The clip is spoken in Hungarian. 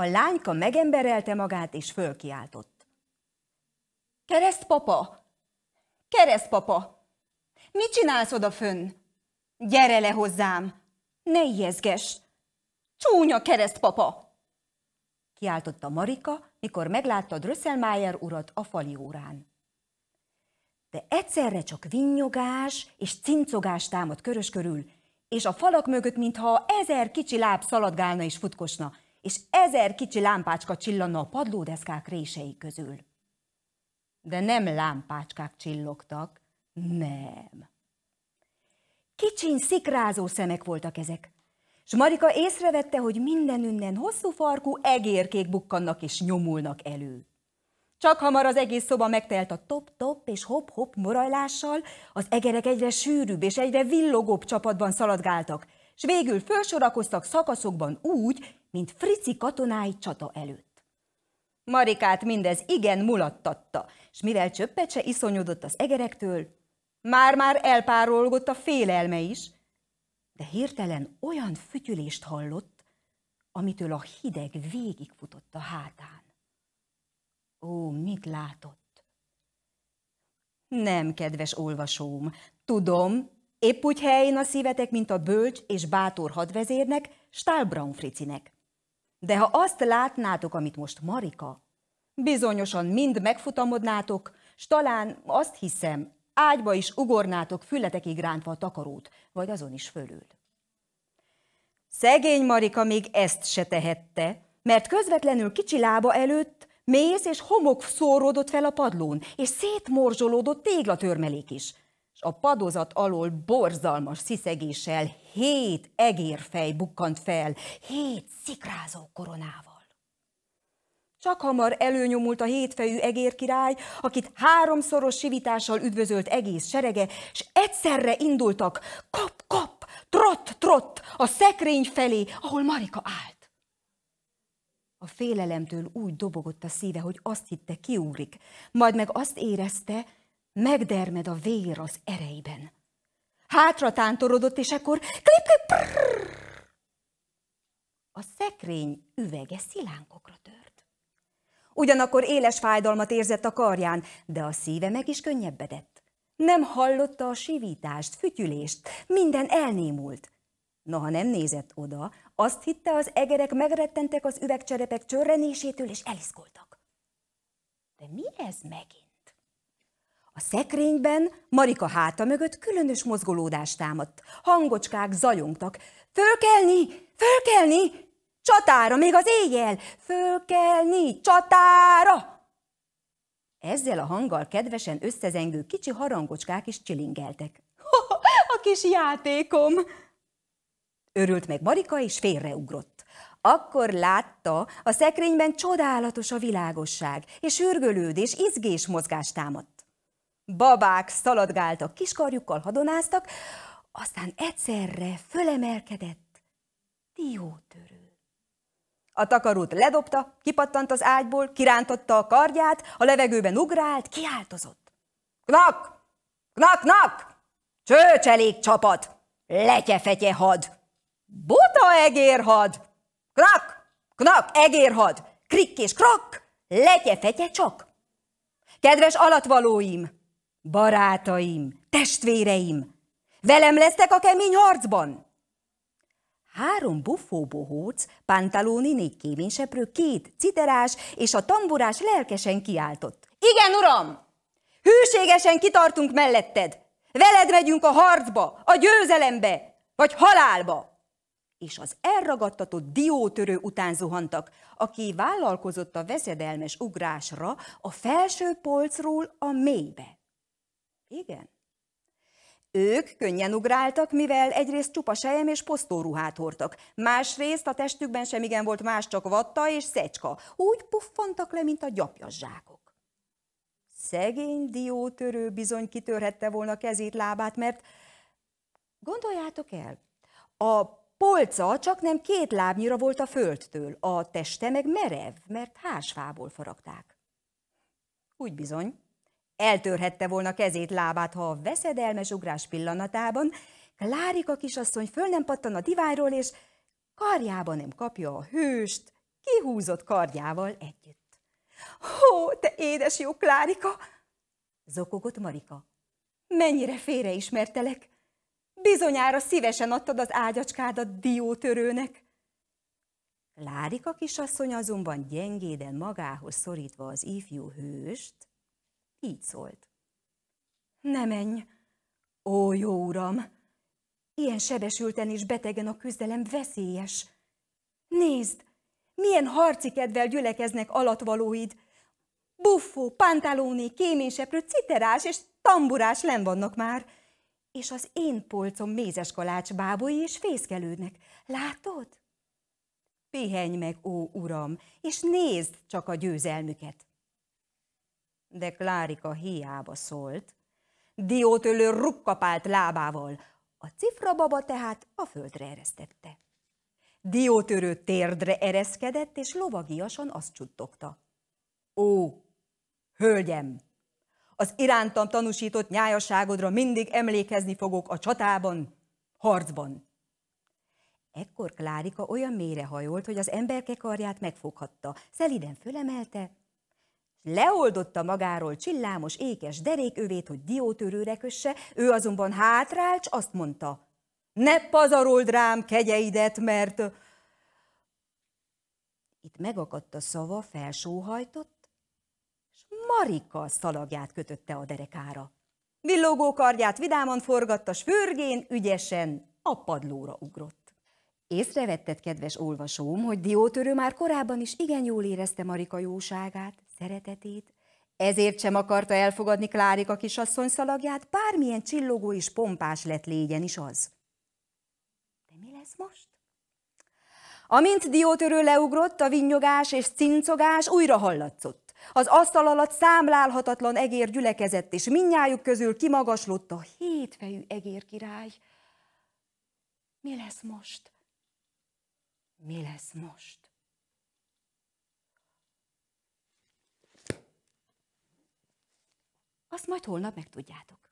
A lányka megemberelte magát, és fölkiáltott. "Keresztpapa! Keresztpapa! Mit csinálsz oda fönn? Gyere le hozzám! Ne ijeszges! Csúnya keresztpapa!" Kiáltotta Marika, mikor meglátta Drösselmeyer urat a fali órán. De egyszerre csak vinnyogás és cincogás támad körös körül, és a falak mögött, mintha ezer kicsi láb szaladgálna és futkosna – és ezer kicsi lámpácska csillanna a padlódeszkák rései közül. De nem lámpácskák csillogtak, nem. Kicsin szikrázó szemek voltak ezek, és Marika észrevette, hogy mindenünnen hosszú farkú egérkék bukkannak és nyomulnak elő. Csak hamar az egész szoba megtelt a top-top és hop-hop morajlással, az egerek egyre sűrűbb és egyre villogóbb csapatban szaladgáltak – s végül felsorakoztak szakaszokban úgy, mint frici katonái csata előtt. Marikát mindez igen mulattatta, és mivel csöppet se iszonyodott az egerektől, már-már elpárolgott a félelme is, de hirtelen olyan fütyülést hallott, amitől a hideg végigfutott a hátán. Ó, mit látott? Nem, kedves olvasóm, tudom, Épp úgy helyén a szívetek, mint a bölcs és bátor hadvezérnek, Stahlbraun Fricinek. De ha azt látnátok, amit most Marika, bizonyosan mind megfutamodnátok, s talán azt hiszem, ágyba is ugornátok fületekig rántva a takarót, vagy azon is fölül. Szegény Marika még ezt se tehette, mert közvetlenül kicsi lába előtt mész és homok szóródott fel a padlón, és szétmorzsolódott téglatörmelék is – és a padozat alól borzalmas sziszegéssel hét egérfej bukkant fel, hét szikrázó koronával. Csak hamar előnyomult a hétfejű egérkirály, akit háromszoros sivitással üdvözölt egész serege, és egyszerre indultak kap-kap, trott-trott a szekrény felé, ahol Marika állt. A félelemtől úgy dobogott a szíve, hogy azt hitte kiúrik, majd meg azt érezte, Megdermed a vér az ereiben. Hátra tántorodott, és akkor klip, klip prrr. A szekrény üvege szilánkokra tört. Ugyanakkor éles fájdalmat érzett a karján, de a szíve meg is könnyebbedett. Nem hallotta a sivítást, fütyülést, minden elnémult. ha nem nézett oda, azt hitte, az egerek megrettentek az üvegcserepek csörrenésétől, és eliszkoltak. De mi ez megint? A szekrényben Marika háta mögött különös mozgolódást támadt. Hangocskák zajongtak. Fölkelni! Fölkelni! Csatára, még az éjjel! Fölkelni! Csatára! Ezzel a hanggal kedvesen összezengő kicsi harangocskák is csilingeltek. a kis játékom! Örült meg Marika, és félreugrott. Akkor látta, a szekrényben csodálatos a világosság, és sürgölődés, izgés mozgást támadt babák szaladgáltak, kiskarjukkal hadonáztak, aztán egyszerre fölemelkedett diótörő. A takarót ledobta, kipattant az ágyból, kirántotta a kardját, a levegőben ugrált, kiáltozott. Knak! Knak, knak! Csőcselék csapat! Letyefetye had! Buta egérhad! Knak! Knak, egérhad! Krik és krak! Letyefetye csak! Kedves alatvalóim! Barátaim, testvéreim, velem lesztek a kemény harcban! Három buffóbohóc, pantalóni, négy kéményseprő, két citerás és a tamburás lelkesen kiáltott. Igen, uram! Hűségesen kitartunk melletted! Veled megyünk a harcba, a győzelembe, vagy halálba! és az elragadtatott diótörő után zuhantak, aki vállalkozott a veszedelmes ugrásra a felső polcról a mélybe. Igen. Ők könnyen ugráltak, mivel egyrészt csupa sejem és posztóruhát hordtak, másrészt a testükben sem igen volt más, csak vatta és szecska. Úgy puffantak le, mint a gyapjas zsákok. Szegény diótörő bizony kitörhette volna kezét, lábát, mert gondoljátok el, a polca csak nem két lábnyira volt a földtől, a teste meg merev, mert hásfából faragták. Úgy bizony, Eltörhette volna kezét, lábát, ha a veszedelmes ugrás pillanatában Klárika kisasszony föl nem pattan a diványról, és Karjában nem kapja a hőst, kihúzott Karjával együtt. Hó, te édes jó Klárika! zokogott Marika. Mennyire félreismertelek! Bizonyára szívesen adtad az ágyacskádat diótörőnek. Klárika kisasszony azonban gyengéden magához szorítva az ifjú hőst, így szólt. Ne menj! Ó, jó uram! Ilyen sebesülten és betegen a küzdelem veszélyes. Nézd, milyen harci kedvel gyülekeznek alatvalóid! Buffó, pantalóni, kéményseprő, citerás és tamburás len vannak már, és az én polcom mézes kalács bábói is fészkelődnek. Látod? Pihenj meg, ó uram, és nézd csak a győzelmüket! de Klárika hiába szólt. Diótölő rukkapált lábával, a baba tehát a földre eresztette. Diótörő térdre ereszkedett, és lovagiasan azt csuttogta. Ó, hölgyem! Az irántam tanúsított nyájaságodra mindig emlékezni fogok a csatában, harcban. Ekkor Klárika olyan mélyre hajolt, hogy az emberke karját megfoghatta, szeliden fölemelte, Leoldotta magáról csillámos, ékes derékövét, hogy diótörőre kösse, ő azonban hátrált, s azt mondta, ne pazarold rám kegyeidet, mert... Itt megakadt a szava, felsóhajtott, és Marika szalagját kötötte a derekára. Villogó kardját vidáman forgatta, s fürgén, ügyesen a padlóra ugrott. Észrevetted, kedves olvasóm, hogy diótörő már korábban is igen jól érezte Marika jóságát, szeretetét, ezért sem akarta elfogadni Klárika kisasszony szalagját, bármilyen csillogó és pompás lett légyen is az. De mi lesz most? Amint diótörő leugrott, a vinnyogás és cincogás újra hallatszott. Az asztal alatt számlálhatatlan egér gyülekezett, és minnyájuk közül kimagaslott a hétfejű egér király. Mi lesz most? Mi lesz most? Azt majd holnap megtudjátok.